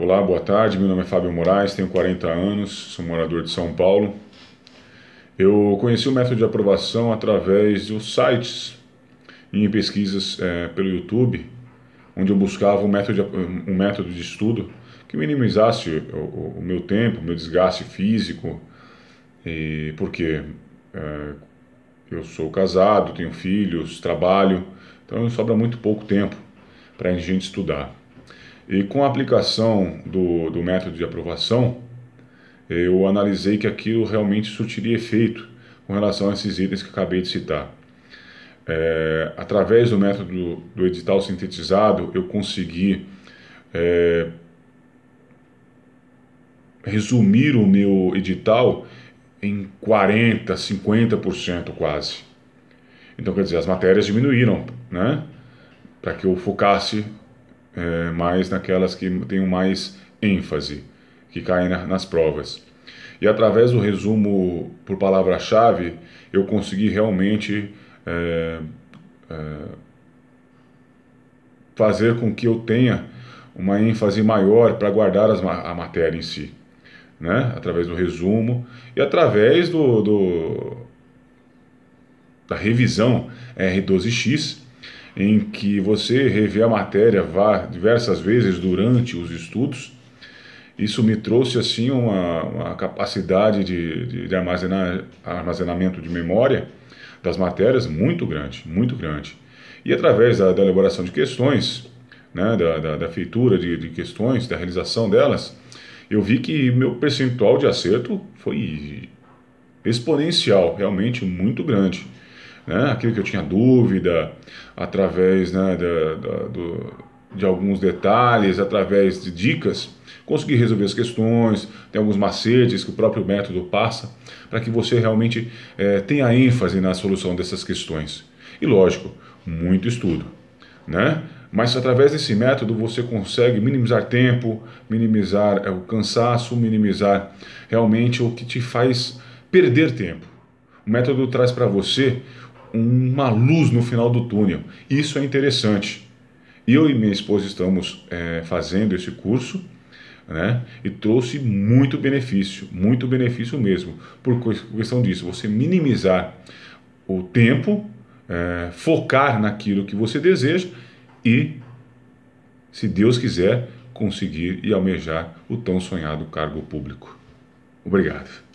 Olá, boa tarde. Meu nome é Fábio Moraes, tenho 40 anos, sou morador de São Paulo. Eu conheci o método de aprovação através dos sites em pesquisas é, pelo YouTube, onde eu buscava um método de, um método de estudo que minimizasse o, o meu tempo, o meu desgaste físico, e porque é, eu sou casado, tenho filhos, trabalho, então sobra muito pouco tempo para a gente estudar. E com a aplicação do, do método de aprovação, eu analisei que aquilo realmente surtiria efeito com relação a esses itens que acabei de citar. É, através do método do edital sintetizado, eu consegui é, resumir o meu edital em 40, 50% quase. Então, quer dizer, as matérias diminuíram, né? Para que eu focasse é, mais naquelas que tenham mais ênfase, que caem na, nas provas. E através do resumo por palavra-chave, eu consegui realmente é, é, fazer com que eu tenha uma ênfase maior para guardar as, a matéria em si, né? através do resumo e através do, do da revisão R12X, em que você revê a matéria diversas vezes durante os estudos. Isso me trouxe assim uma, uma capacidade de, de, de armazenar, armazenamento de memória das matérias muito grande, muito grande. E através da, da elaboração de questões, né, da, da, da feitura de, de questões, da realização delas, eu vi que meu percentual de acerto foi exponencial, realmente muito grande né, aquilo que eu tinha dúvida, através né, da, da, do, de alguns detalhes, através de dicas, conseguir resolver as questões, tem alguns macetes que o próprio método passa para que você realmente é, tenha ênfase na solução dessas questões. E lógico, muito estudo, né? Mas através desse método você consegue minimizar tempo, minimizar é, o cansaço, minimizar realmente o que te faz perder tempo. O método traz para você uma luz no final do túnel. Isso é interessante. Eu e minha esposa estamos é, fazendo esse curso né, e trouxe muito benefício, muito benefício mesmo, por questão disso, você minimizar o tempo, é, focar naquilo que você deseja e, se Deus quiser, conseguir e almejar o tão sonhado cargo público. Obrigado.